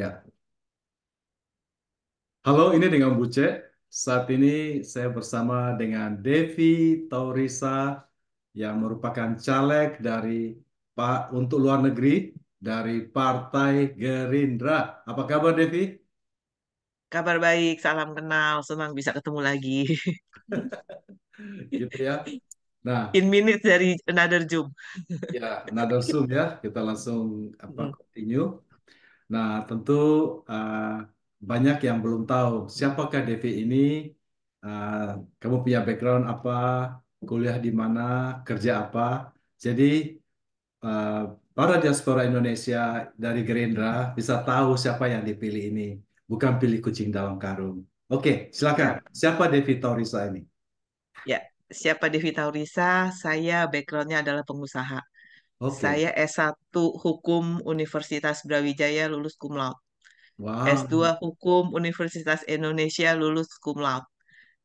Ya. Halo, ini dengan Bu C. Saat ini saya bersama dengan Devi Taurisa yang merupakan caleg dari Pak untuk luar negeri dari Partai Gerindra. Apa kabar Devi? Kabar baik, salam kenal, senang bisa ketemu lagi. gitu ya. Nah, in minutes dari another Zoom. ya, another Zoom ya. Kita langsung apa hmm. continue. Nah, tentu eh, banyak yang belum tahu siapakah Devi ini, uh, kamu punya background apa, kuliah di mana, kerja apa. Jadi uh, para diaspora Indonesia dari Gerindra bisa tahu siapa yang dipilih ini, bukan pilih kucing dalam karung. Oke, silakan. Ya. Siapa Devi Taurisa ini? Ya, siapa Devi Taurisa? Saya backgroundnya adalah pengusaha Okay. Saya S1 Hukum Universitas Brawijaya lulus cum laude. Wow. S2 Hukum Universitas Indonesia lulus cum laude.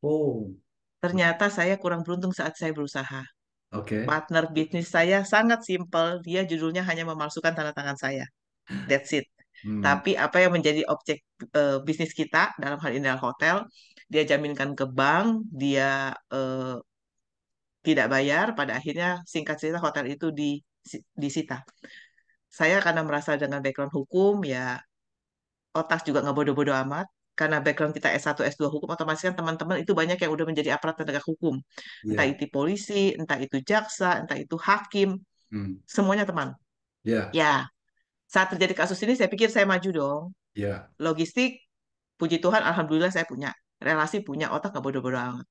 Oh. Ternyata saya kurang beruntung saat saya berusaha. Oke. Okay. Partner bisnis saya sangat simpel, dia judulnya hanya memalsukan tanda tangan saya. That's it. Hmm. Tapi apa yang menjadi objek uh, bisnis kita dalam hal ini adalah hotel, dia jaminkan ke bank, dia uh, tidak bayar. Pada akhirnya singkat cerita hotel itu di disita. Saya karena merasa dengan background hukum ya otak juga nggak bodoh-bodoh amat karena background kita S1 S2 hukum otomatis kan teman-teman itu banyak yang udah menjadi aparat penegak hukum. Yeah. Entah itu polisi, entah itu jaksa, entah itu hakim. Hmm. Semuanya teman. Ya. Yeah. Ya. Saat terjadi kasus ini saya pikir saya maju dong. Ya. Yeah. Logistik puji Tuhan alhamdulillah saya punya. Relasi punya, otak nggak bodoh-bodoh amat.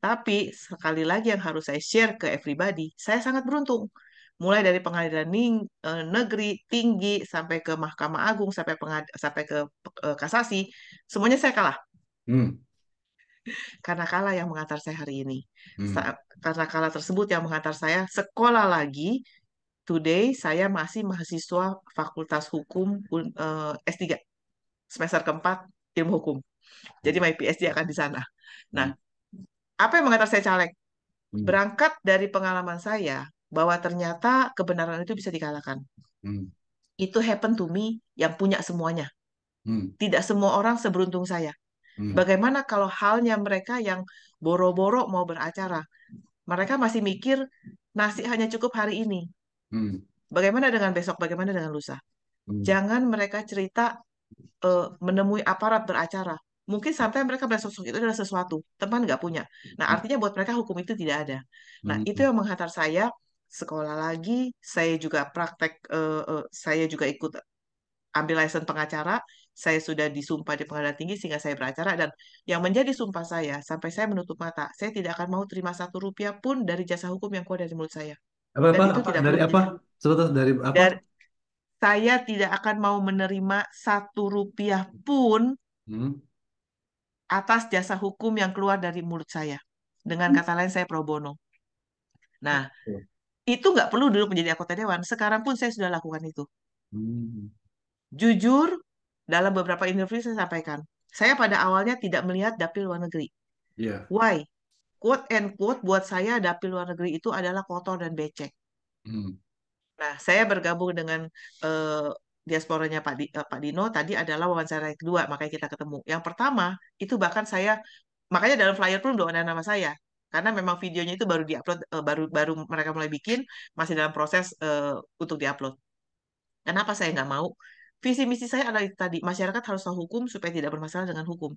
Tapi sekali lagi yang harus saya share ke everybody, saya sangat beruntung mulai dari pengadilan eh, negeri tinggi sampai ke Mahkamah Agung sampai pengad, sampai ke uh, kasasi semuanya saya kalah hmm. karena kalah yang mengantar saya hari ini hmm. karena kalah tersebut yang mengantar saya sekolah lagi today saya masih mahasiswa Fakultas Hukum uh, eh, S3 semester keempat ilmu hukum jadi my PhD akan di sana nah hmm. apa yang mengantar saya caleg hmm. berangkat dari pengalaman saya bahwa ternyata kebenaran itu bisa dikalahkan. Hmm. Itu happen to me yang punya semuanya. Hmm. Tidak semua orang seberuntung saya. Hmm. Bagaimana kalau halnya mereka yang boro-boro mau beracara, mereka masih mikir nasi hanya cukup hari ini. Hmm. Bagaimana dengan besok? Bagaimana dengan lusa? Hmm. Jangan mereka cerita uh, menemui aparat beracara. Mungkin sampai mereka besok itu adalah sesuatu teman nggak punya. Nah hmm. artinya buat mereka hukum itu tidak ada. Nah hmm. itu yang menghantar saya sekolah lagi, saya juga praktek, uh, uh, saya juga ikut ambil lisensi pengacara, saya sudah disumpah di pengadilan tinggi sehingga saya beracara dan yang menjadi sumpah saya sampai saya menutup mata, saya tidak akan mau terima satu rupiah pun dari jasa hukum yang keluar dari mulut saya. Apa, dan apa, itu apa, tidak dari apa? Sebetulnya dari apa? Dari, saya tidak akan mau menerima satu rupiah pun hmm. atas jasa hukum yang keluar dari mulut saya. Dengan hmm. kata lain, saya pro bono. Nah, itu nggak perlu dulu menjadi anggota dewan. Sekarang pun saya sudah lakukan itu. Hmm. Jujur, dalam beberapa interview saya sampaikan, saya pada awalnya tidak melihat dapil luar negeri. Yeah. Why? Quote and quote buat saya dapil luar negeri itu adalah kotor dan becek. Hmm. Nah, saya bergabung dengan uh, diasporanya Pak, Di, uh, Pak Dino tadi adalah wawancara yang kedua, makanya kita ketemu. Yang pertama itu bahkan saya makanya dalam flyer pun belum ada nama saya karena memang videonya itu baru diupload uh, baru baru mereka mulai bikin masih dalam proses uh, untuk diupload kenapa saya nggak mau visi misi saya adalah tadi masyarakat harus tahu hukum supaya tidak bermasalah dengan hukum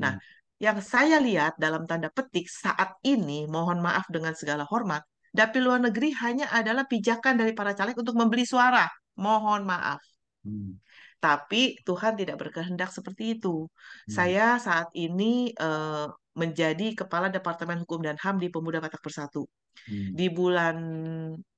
nah, hmm. nah yang saya lihat dalam tanda petik saat ini mohon maaf dengan segala hormat dapil luar negeri hanya adalah pijakan dari para caleg untuk membeli suara mohon maaf hmm tapi Tuhan tidak berkehendak seperti itu. Hmm. Saya saat ini uh, menjadi Kepala Departemen Hukum dan HAM di Pemuda Batak Bersatu. Hmm. Di bulan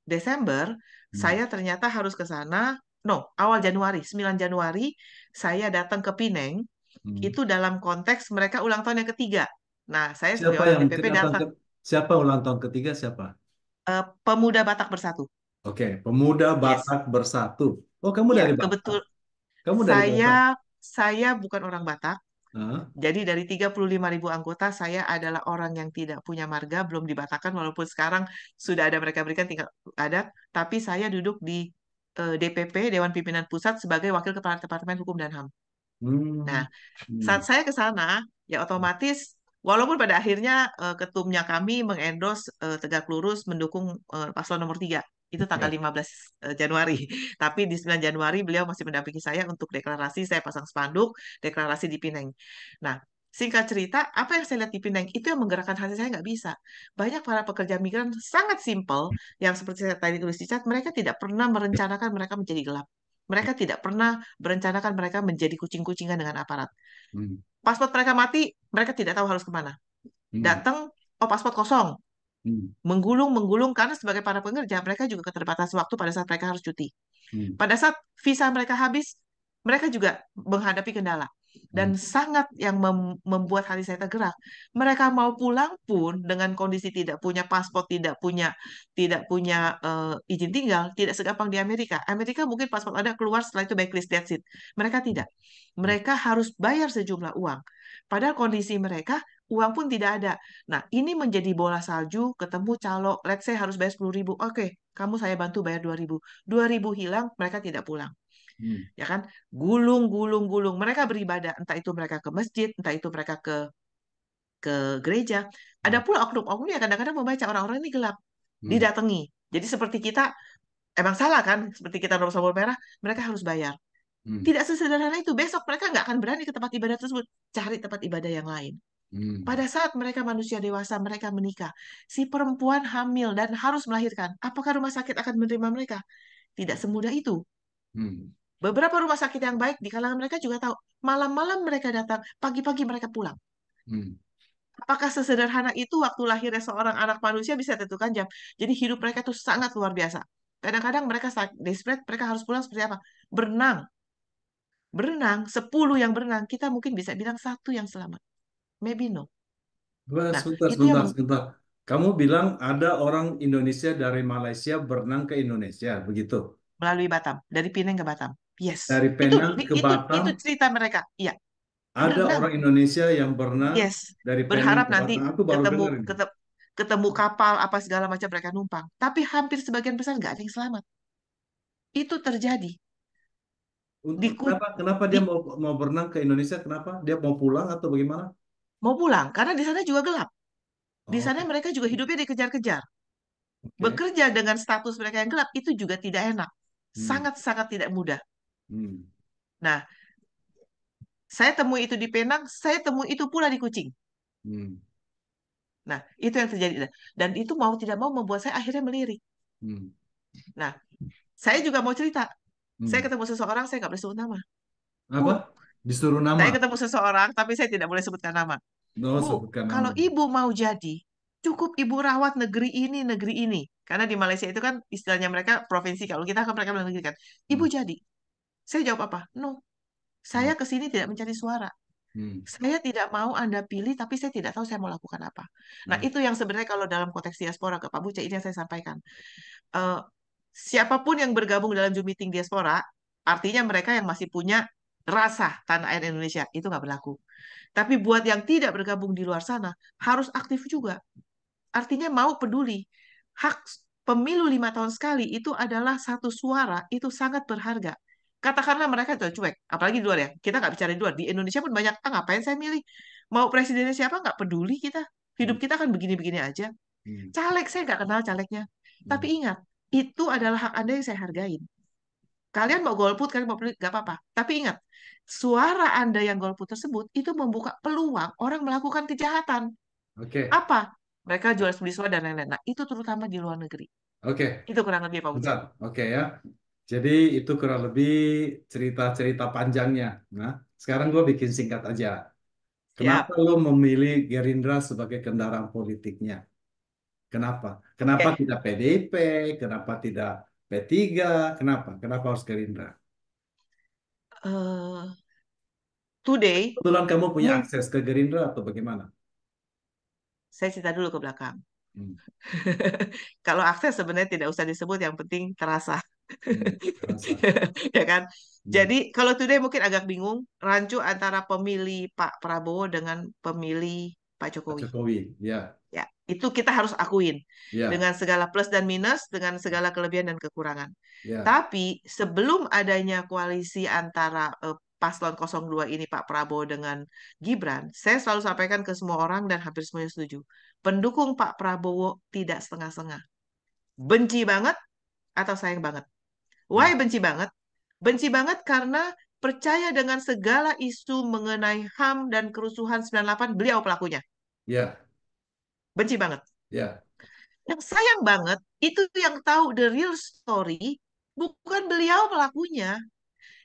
Desember, hmm. saya ternyata harus ke sana, no, awal Januari, 9 Januari, saya datang ke Pineng, hmm. itu dalam konteks mereka ulang tahun yang ketiga. Nah, saya siapa sebagai yang DPP datang. Ke, siapa ulang tahun ketiga siapa? Uh, Pemuda Batak Bersatu. Oke, okay. Pemuda Batak yes. Bersatu. Oh, kamu ya, dari Batak. Kebetul. Kamu dari saya Batak. saya bukan orang Batak, jadi dari 35 ribu anggota, saya adalah orang yang tidak punya marga, belum dibatalkan, walaupun sekarang sudah ada mereka berikan tinggal ada, tapi saya duduk di uh, eh, DPP, Dewan Pimpinan Pusat, sebagai Wakil Kepala Departemen Hukum dan HAM. Hmm. Nah, hmm. saat saya ke sana, ya otomatis, walaupun pada akhirnya uh, ketumnya kami mengendos uh, eh, Tegak Lurus mendukung uh, paslon nomor tiga itu tanggal ya. 15 eh, Januari. Tapi di 9 Januari beliau masih mendampingi saya untuk deklarasi, saya pasang spanduk, deklarasi di Pineng. Nah, singkat cerita, apa yang saya lihat di Pineng itu yang menggerakkan hati saya nggak bisa. Banyak para pekerja migran sangat simpel yang seperti saya tadi tulis di chat, mereka tidak pernah merencanakan mereka menjadi gelap. Mereka tidak pernah berencanakan mereka menjadi kucing-kucingan dengan aparat. Hmm. Paspor mereka mati, mereka tidak tahu harus kemana. Hmm. Datang, oh paspor kosong, Hmm. menggulung menggulung karena sebagai para pengerja mereka juga keterbatasan waktu pada saat mereka harus cuti. Hmm. Pada saat visa mereka habis, mereka juga menghadapi kendala dan hmm. sangat yang mem membuat hati saya tergerak. Mereka mau pulang pun dengan kondisi tidak punya paspor, tidak punya tidak punya uh, izin tinggal, tidak segampang di Amerika. Amerika mungkin paspor ada keluar setelah itu backlist that's it. Mereka tidak. Hmm. Mereka harus bayar sejumlah uang. Padahal kondisi mereka uang pun tidak ada. Nah, ini menjadi bola salju, ketemu calo, let's say harus bayar 10 ribu, oke, kamu saya bantu bayar 2 ribu. 2 ribu hilang, mereka tidak pulang. Hmm. Ya kan? Gulung, gulung, gulung. Mereka beribadah, entah itu mereka ke masjid, entah itu mereka ke ke gereja. Hmm. Ada pula oknum-oknum yang kadang-kadang membaca orang-orang ini gelap. Hmm. Didatangi. Jadi seperti kita, emang salah kan? Seperti kita nomor merah, mereka harus bayar. Hmm. Tidak sesederhana itu. Besok mereka nggak akan berani ke tempat ibadah tersebut. Cari tempat ibadah yang lain. Hmm. Pada saat mereka manusia dewasa, mereka menikah. Si perempuan hamil dan harus melahirkan. Apakah rumah sakit akan menerima mereka? Tidak semudah itu. Hmm. Beberapa rumah sakit yang baik di kalangan mereka juga tahu. Malam-malam mereka datang, pagi-pagi mereka pulang. Hmm. Apakah sesederhana itu waktu lahirnya seorang anak manusia bisa tentukan jam? Jadi hidup mereka itu sangat luar biasa. Kadang-kadang mereka desperate, mereka harus pulang seperti apa? Berenang. Berenang, 10 yang berenang, kita mungkin bisa bilang satu yang selamat. Maybe no. nah, sebentar, itu yang... sebentar. Kamu bilang ada orang Indonesia dari Malaysia berenang ke Indonesia, begitu? Melalui Batam, dari Penang ke Batam. Yes. Dari Penang itu, ke itu, Batam. Itu cerita mereka. Iya. Ada berenang. orang Indonesia yang berenang yes. dari Penang Berharap ke nanti Batam. Aku baru ketemu ketemu, ketemu kapal apa segala macam mereka numpang. Tapi hampir sebagian besar nggak ada yang selamat. Itu terjadi. Untuk, di, kenapa, kenapa di, dia mau mau berenang ke Indonesia? Kenapa? Dia mau pulang atau bagaimana? mau pulang karena di sana juga gelap. Di oh, sana oh. mereka juga hidupnya dikejar-kejar. Okay. Bekerja dengan status mereka yang gelap itu juga tidak enak. Hmm. Sangat-sangat hmm. tidak mudah. Hmm. Nah, saya temui itu di Penang, saya temui itu pula di Kucing. Hmm. Nah, itu yang terjadi. Dan itu mau tidak mau membuat saya akhirnya melirik. Hmm. Nah, saya juga mau cerita. Hmm. Saya ketemu seseorang, saya nggak boleh sebut nama. Apa? Oh, Disuruh nama. Saya ketemu seseorang, tapi saya tidak boleh sebutkan nama. No, oh, Bu, sebutkan kalau ibu mau jadi, cukup ibu rawat negeri ini, negeri ini. Karena di Malaysia itu kan istilahnya mereka provinsi. Kalau kita kan mereka bilang kan. Ibu hmm. jadi. Saya jawab apa? No. Saya hmm. ke sini tidak mencari suara. Hmm. Saya tidak mau Anda pilih, tapi saya tidak tahu saya mau lakukan apa. Nah, hmm. itu yang sebenarnya kalau dalam konteks diaspora ke Pak Buce, ini yang saya sampaikan. Uh, siapapun yang bergabung dalam Zoom meeting diaspora, artinya mereka yang masih punya rasa tanah air Indonesia itu nggak berlaku. Tapi buat yang tidak bergabung di luar sana harus aktif juga. Artinya mau peduli. Hak pemilu lima tahun sekali itu adalah satu suara itu sangat berharga. Katakanlah mereka itu cuek, apalagi di luar ya. Kita nggak bicara di luar. Di Indonesia pun banyak, ah ngapain saya milih? Mau presidennya siapa nggak peduli kita. Hidup hmm. kita kan begini-begini aja. Hmm. Caleg saya nggak kenal calegnya. Tapi hmm. ingat, itu adalah hak Anda yang saya hargain. Kalian mau golput, kalian mau pelit, gak apa-apa. Tapi ingat, suara Anda yang golput tersebut itu membuka peluang orang melakukan kejahatan. Oke. Okay. Apa? Mereka jual suara dan lain-lain. Nah, itu terutama di luar negeri. Oke. Okay. Itu kurang lebih Pak ustadz Oke ya. Jadi itu kurang lebih cerita-cerita panjangnya. Nah, sekarang gue bikin singkat aja. Kenapa ya. lo memilih Gerindra sebagai kendaraan politiknya? Kenapa? Kenapa okay. tidak PDIP? Kenapa tidak P3, kenapa? Kenapa harus Gerindra? Uh, today. Kebetulan kamu punya yeah. Hmm. akses ke Gerindra atau bagaimana? Saya cerita dulu ke belakang. Hmm. Kalau akses sebenarnya tidak usah disebut, yang penting terasa. Hmm, ya kan? Ya. Jadi kalau today mungkin agak bingung rancu antara pemilih Pak Prabowo dengan pemilih Pak Jokowi. Pak Jokowi, ya. Ya, itu kita harus akuin yeah. dengan segala plus dan minus, dengan segala kelebihan dan kekurangan. Yeah. Tapi sebelum adanya koalisi antara uh, paslon 02 ini Pak Prabowo dengan Gibran, saya selalu sampaikan ke semua orang dan hampir semuanya setuju. Pendukung Pak Prabowo tidak setengah-setengah. Benci banget atau sayang banget. Why ya. benci banget? Benci banget karena percaya dengan segala isu mengenai HAM dan kerusuhan 98 beliau pelakunya. Ya. Benci banget. Ya. Yang sayang banget itu yang tahu the real story bukan beliau pelakunya.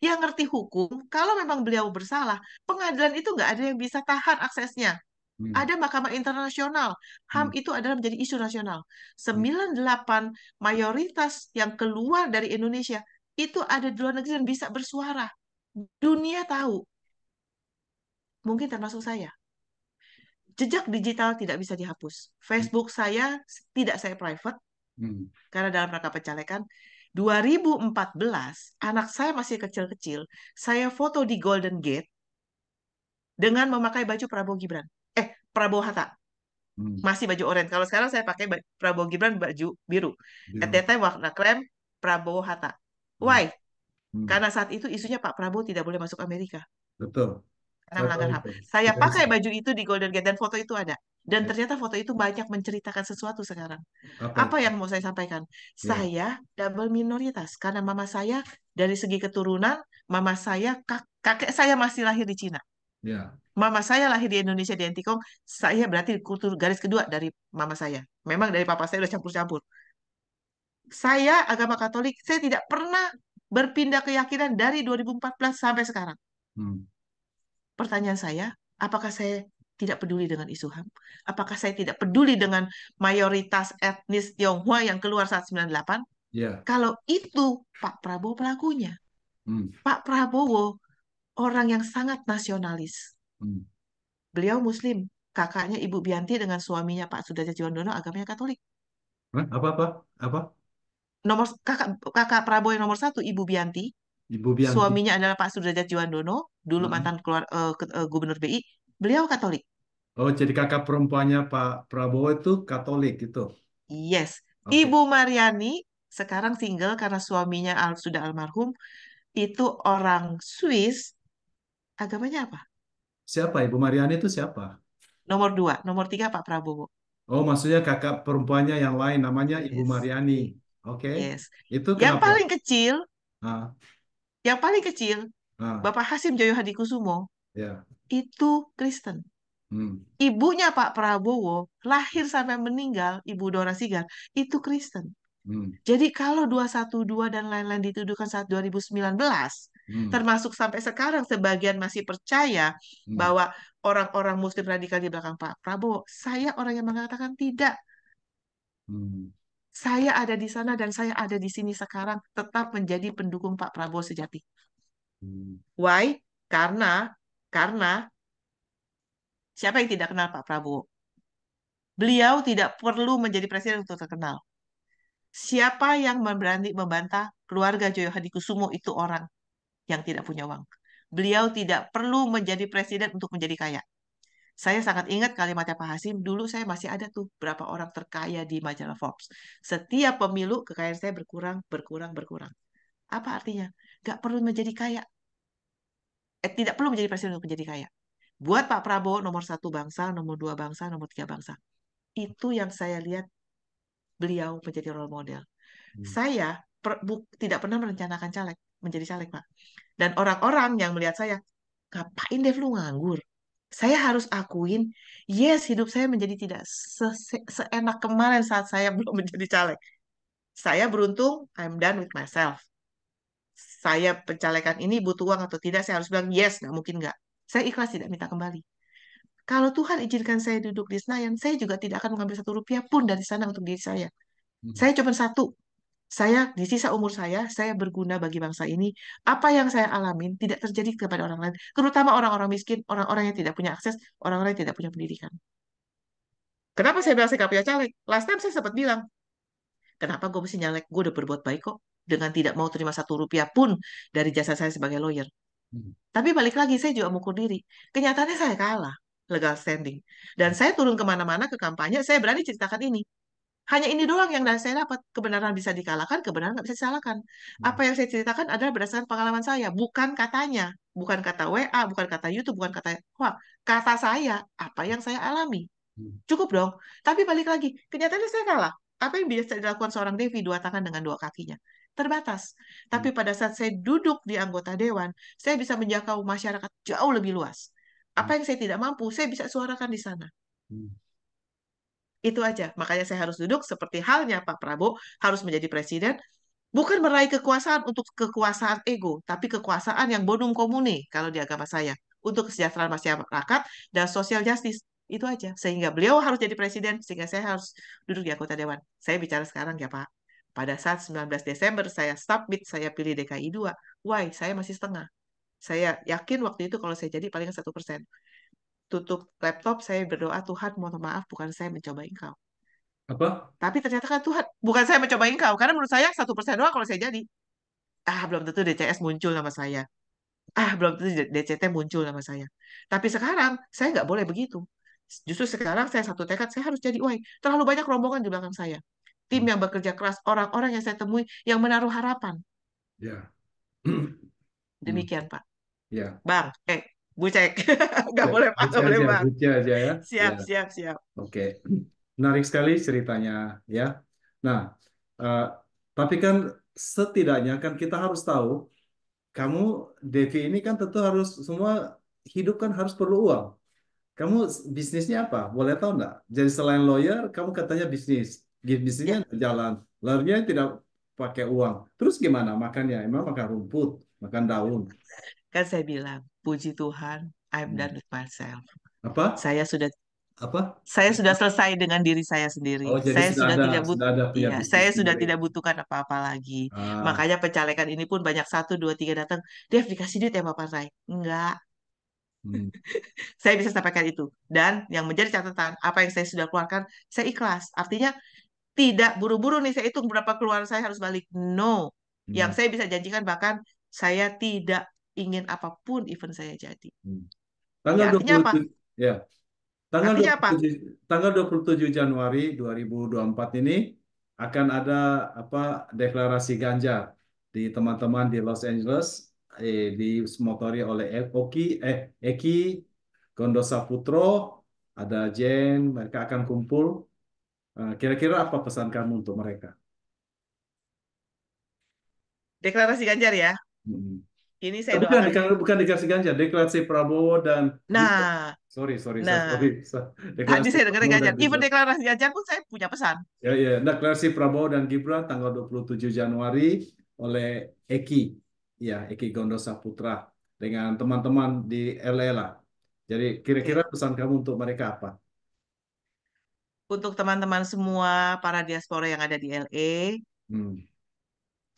Yang ngerti hukum, kalau memang beliau bersalah, pengadilan itu nggak ada yang bisa tahan aksesnya. Hmm. Ada Mahkamah Internasional. HAM hmm. itu adalah menjadi isu nasional. 98 hmm. mayoritas yang keluar dari Indonesia itu ada di luar negeri dan bisa bersuara dunia tahu. Mungkin termasuk saya. Jejak digital tidak bisa dihapus. Facebook saya tidak saya private, hmm. karena dalam rangka pencalekan. 2014, anak saya masih kecil-kecil, saya foto di Golden Gate dengan memakai baju Prabowo Gibran. Eh, Prabowo Hatta. Hmm. Masih baju oranye. Kalau sekarang saya pakai Prabowo Gibran baju biru. Yeah. At that time warna krem Prabowo Hatta. Why? Hmm. Karena saat itu isunya Pak Prabowo tidak boleh masuk Amerika. Betul. Karena melanggar HAM. Saya pakai baju itu di Golden Gate dan foto itu ada. Dan ya. ternyata foto itu banyak menceritakan sesuatu sekarang. Apa, Apa yang mau saya sampaikan? Yeah. Saya double minoritas karena mama saya dari segi keturunan, mama saya kakek saya masih lahir di Cina. Yeah. Mama saya lahir di Indonesia di Antikong, saya berarti kultur garis kedua dari mama saya. Memang dari papa saya udah campur-campur. Saya agama Katolik, saya tidak pernah berpindah keyakinan dari 2014 sampai sekarang. Hmm. Pertanyaan saya, apakah saya tidak peduli dengan isu HAM? Apakah saya tidak peduli dengan mayoritas etnis Tionghoa yang keluar saat 98? Yeah. Kalau itu Pak Prabowo pelakunya. Hmm. Pak Prabowo orang yang sangat nasionalis. Hmm. Beliau muslim. Kakaknya Ibu Bianti dengan suaminya Pak Sudarja Juwandono agamanya Katolik. Apa apa? Apa? nomor kakak kakak Prabowo yang nomor satu Ibu Bianti. Ibu Bianti. Suaminya adalah Pak Sudrajat Juwandono, dulu hmm. mantan keluar uh, Gubernur BI. Beliau Katolik. Oh, jadi kakak perempuannya Pak Prabowo itu Katolik gitu. Yes. Okay. Ibu Mariani sekarang single karena suaminya al sudah almarhum itu orang Swiss. Agamanya apa? Siapa Ibu Mariani itu siapa? Nomor dua, nomor tiga Pak Prabowo. Oh, maksudnya kakak perempuannya yang lain namanya Ibu yes. Mariani. Oke. Okay. Yes. Itu kenapa? yang paling kecil. Ah. Yang paling kecil. Ah. Bapak Hasim Joyo Hadikusumo. Kusumo. Ya. Itu Kristen. Hmm. Ibunya Pak Prabowo lahir sampai meninggal, Ibu Dora Sigar, itu Kristen. Hmm. Jadi kalau 212 dan lain-lain dituduhkan saat 2019, hmm. termasuk sampai sekarang sebagian masih percaya hmm. bahwa orang-orang muslim radikal di belakang Pak Prabowo, saya orang yang mengatakan tidak. Hmm. Saya ada di sana dan saya ada di sini sekarang tetap menjadi pendukung Pak Prabowo sejati. Hmm. Why? Karena karena siapa yang tidak kenal Pak Prabowo? Beliau tidak perlu menjadi presiden untuk terkenal. Siapa yang berani membantah keluarga Joyo Hadikusumo itu orang yang tidak punya uang. Beliau tidak perlu menjadi presiden untuk menjadi kaya. Saya sangat ingat kalimatnya Pak Hasim, dulu saya masih ada tuh berapa orang terkaya di majalah Forbes. Setiap pemilu kekayaan saya berkurang, berkurang, berkurang. Apa artinya? Gak perlu menjadi kaya. Eh, tidak perlu menjadi presiden untuk menjadi kaya. Buat Pak Prabowo nomor satu bangsa, nomor dua bangsa, nomor tiga bangsa. Itu yang saya lihat beliau menjadi role model. Hmm. Saya per, bu, tidak pernah merencanakan caleg, menjadi caleg Pak. Dan orang-orang yang melihat saya, ngapain deh lu nganggur? saya harus akuin, yes, hidup saya menjadi tidak seenak kemarin saat saya belum menjadi caleg. Saya beruntung, I'm done with myself. Saya pencalekan ini butuh uang atau tidak, saya harus bilang yes, nggak mungkin nggak. Saya ikhlas tidak minta kembali. Kalau Tuhan izinkan saya duduk di Senayan, saya juga tidak akan mengambil satu rupiah pun dari sana untuk diri saya. Hmm. Saya cuma satu, saya di sisa umur saya, saya berguna bagi bangsa ini. Apa yang saya alamin tidak terjadi kepada orang lain, terutama orang-orang miskin, orang-orang yang tidak punya akses, orang-orang yang tidak punya pendidikan. Kenapa saya bilang saya nggak punya caleg? Last time saya sempat bilang, kenapa gue mesti nyalek? Gue udah berbuat baik kok dengan tidak mau terima satu rupiah pun dari jasa saya sebagai lawyer. Hmm. Tapi balik lagi, saya juga mengukur diri. Kenyataannya saya kalah legal standing. Dan saya turun kemana-mana ke kampanye, saya berani ceritakan ini. Hanya ini doang yang saya dapat. Kebenaran bisa dikalahkan, kebenaran nggak bisa disalahkan. Apa hmm. yang saya ceritakan adalah berdasarkan pengalaman saya, bukan katanya, bukan kata WA, bukan kata YouTube, bukan kata wah, kata saya, apa yang saya alami. Hmm. Cukup dong. Tapi balik lagi, kenyataannya saya kalah. Apa yang bisa dilakukan seorang Devi dua tangan dengan dua kakinya? terbatas. Tapi hmm. pada saat saya duduk di anggota dewan, saya bisa menjangkau masyarakat jauh lebih luas. Apa yang saya tidak mampu, saya bisa suarakan di sana. Itu aja. Makanya saya harus duduk seperti halnya Pak Prabowo harus menjadi presiden bukan meraih kekuasaan untuk kekuasaan ego, tapi kekuasaan yang bonum komuni kalau di agama saya untuk kesejahteraan masyarakat dan sosial justice itu aja sehingga beliau harus jadi presiden sehingga saya harus duduk di anggota dewan saya bicara sekarang ya Pak pada saat 19 Desember saya submit saya pilih DKI 2 why saya masih setengah saya yakin waktu itu kalau saya jadi paling satu persen tutup laptop saya berdoa Tuhan mohon maaf bukan saya mencoba engkau apa tapi ternyata kan Tuhan bukan saya mencoba engkau karena menurut saya satu persen doang kalau saya jadi ah belum tentu DCS muncul nama saya ah belum tentu DCT muncul nama saya tapi sekarang saya nggak boleh begitu justru sekarang saya satu tekad saya harus jadi wah terlalu banyak rombongan di belakang saya tim yang bekerja keras orang-orang yang saya temui yang menaruh harapan ya demikian pak ya bang eh Ya, Bucek. Nggak boleh Pak, nggak boleh Pak. ya. Siap, ya. siap, siap. Oke. Menarik sekali ceritanya ya. Nah, uh, tapi kan setidaknya kan kita harus tahu kamu Devi ini kan tentu harus semua hidup kan harus perlu uang. Kamu bisnisnya apa? Boleh tahu nggak? Jadi selain lawyer, kamu katanya bisnis. Bisnisnya ya. jalan. lawyernya tidak pakai uang. Terus gimana makannya? Emang makan rumput, makan daun. Kan saya bilang, puji Tuhan, I'm hmm. done with myself. Apa? Saya sudah apa? Saya sudah selesai dengan diri saya sendiri. Oh, jadi saya sudah, sudah ada, tidak butuh. Sudah ada iya, saya sendiri. sudah tidak butuhkan apa-apa lagi. Ah. Makanya pencalekan ini pun banyak satu dua tiga datang. dia dikasih duit ya Bapak saya. Enggak. Hmm. saya bisa sampaikan itu. Dan yang menjadi catatan apa yang saya sudah keluarkan, saya ikhlas. Artinya tidak buru-buru nih saya hitung berapa keluar saya harus balik. No. Hmm. Yang saya bisa janjikan bahkan saya tidak ingin apapun event saya jadi. Hmm. Tanggal ya, 20, apa? ya. Tanggal artinya 27, apa? tanggal 27 Januari 2024 ini akan ada apa deklarasi Ganjar di teman-teman di Los Angeles eh, motori oleh Eki, eh Eki Gondosa Putro ada Jen mereka akan kumpul eh, kira-kira apa pesan kamu untuk mereka deklarasi ganjar ya hmm. Ini saya bukan, bukan, bukan deklarasi Ganjar, deklarasi Prabowo dan Nah, sorry, sorry, nah, sorry. Tadi saya dengar Ganjar. Even deklarasi Ganjar pun saya punya pesan. Ya, ya, deklarasi Prabowo dan Gibran tanggal 27 Januari oleh Eki. Ya, Eki Gondosa Putra dengan teman-teman di LA Jadi kira-kira pesan kamu untuk mereka apa? Untuk teman-teman semua para diaspora yang ada di LA, hmm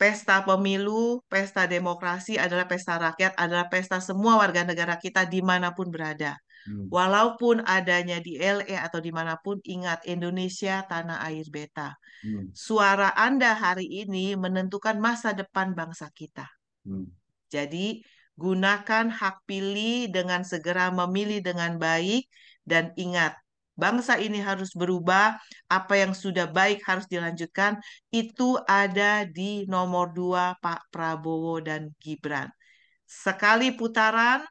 pesta pemilu, pesta demokrasi adalah pesta rakyat, adalah pesta semua warga negara kita dimanapun berada. Hmm. Walaupun adanya di le atau dimanapun, ingat Indonesia tanah air beta. Hmm. Suara Anda hari ini menentukan masa depan bangsa kita. Hmm. Jadi gunakan hak pilih dengan segera memilih dengan baik dan ingat bangsa ini harus berubah, apa yang sudah baik harus dilanjutkan, itu ada di nomor dua Pak Prabowo dan Gibran. Sekali putaran,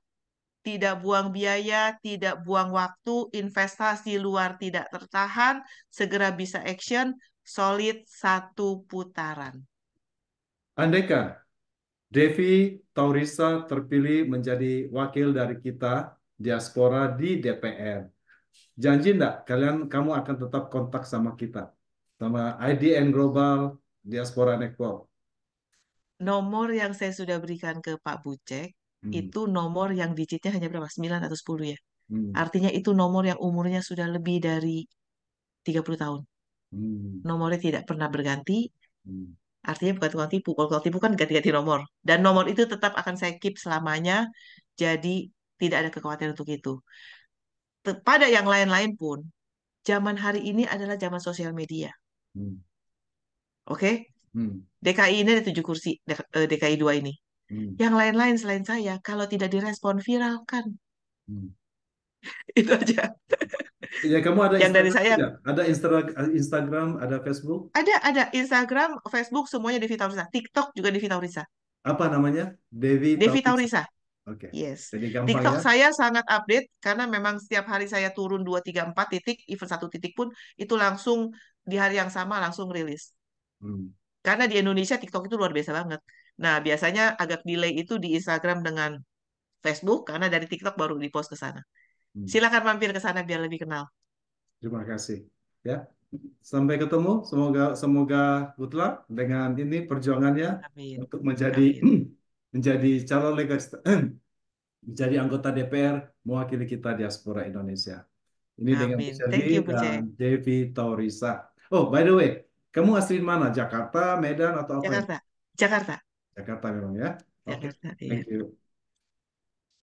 tidak buang biaya, tidak buang waktu, investasi luar tidak tertahan, segera bisa action, solid satu putaran. Andeka, Devi Taurisa terpilih menjadi wakil dari kita diaspora di DPR, Janji enggak kalian kamu akan tetap kontak sama kita? Sama IDN Global, Diaspora Network. Nomor yang saya sudah berikan ke Pak Bucek hmm. itu nomor yang digitnya hanya berapa? 9 atau 10 ya. Hmm. Artinya itu nomor yang umurnya sudah lebih dari 30 tahun. Hmm. Nomornya tidak pernah berganti. Hmm. Artinya bukan tukang tipu. Kalau tukang tipu kan ganti-ganti nomor. Dan nomor itu tetap akan saya keep selamanya. Jadi tidak ada kekhawatiran untuk itu pada yang lain-lain pun, zaman hari ini adalah zaman sosial media. Hmm. Oke? Okay? Hmm. DKI ini ada tujuh kursi, DKI eh, dua ini. Hmm. Yang lain-lain selain saya, kalau tidak direspon, viral Hmm. Itu aja. Ya, kamu ada yang dari saya. Ya? Ada Instra Instagram, ada Facebook? Ada, ada Instagram, Facebook semuanya Devi Taurisa. TikTok juga Devi Taurisa. Apa namanya? Devi Devi Taurisa. Oke. Okay. Yes. Jadi TikTok ya. saya sangat update karena memang setiap hari saya turun 2 3 4 titik, even satu titik pun itu langsung di hari yang sama langsung rilis. Hmm. Karena di Indonesia TikTok itu luar biasa banget. Nah, biasanya agak delay itu di Instagram dengan Facebook karena dari TikTok baru di-post ke sana. Hmm. Silakan mampir ke sana biar lebih kenal. Terima kasih. Ya. Sampai ketemu. Semoga semoga good luck dengan ini perjuangannya Amin. untuk menjadi Amin menjadi calon legis menjadi anggota DPR mewakili kita diaspora Indonesia. Ini Amin. dengan Bu dan Devi Taurisa. Oh, by the way, kamu asli mana? Jakarta, Medan, atau apa? Ya? Jakarta. Jakarta. Jakarta memang ya. Jakarta, iya. Thank you.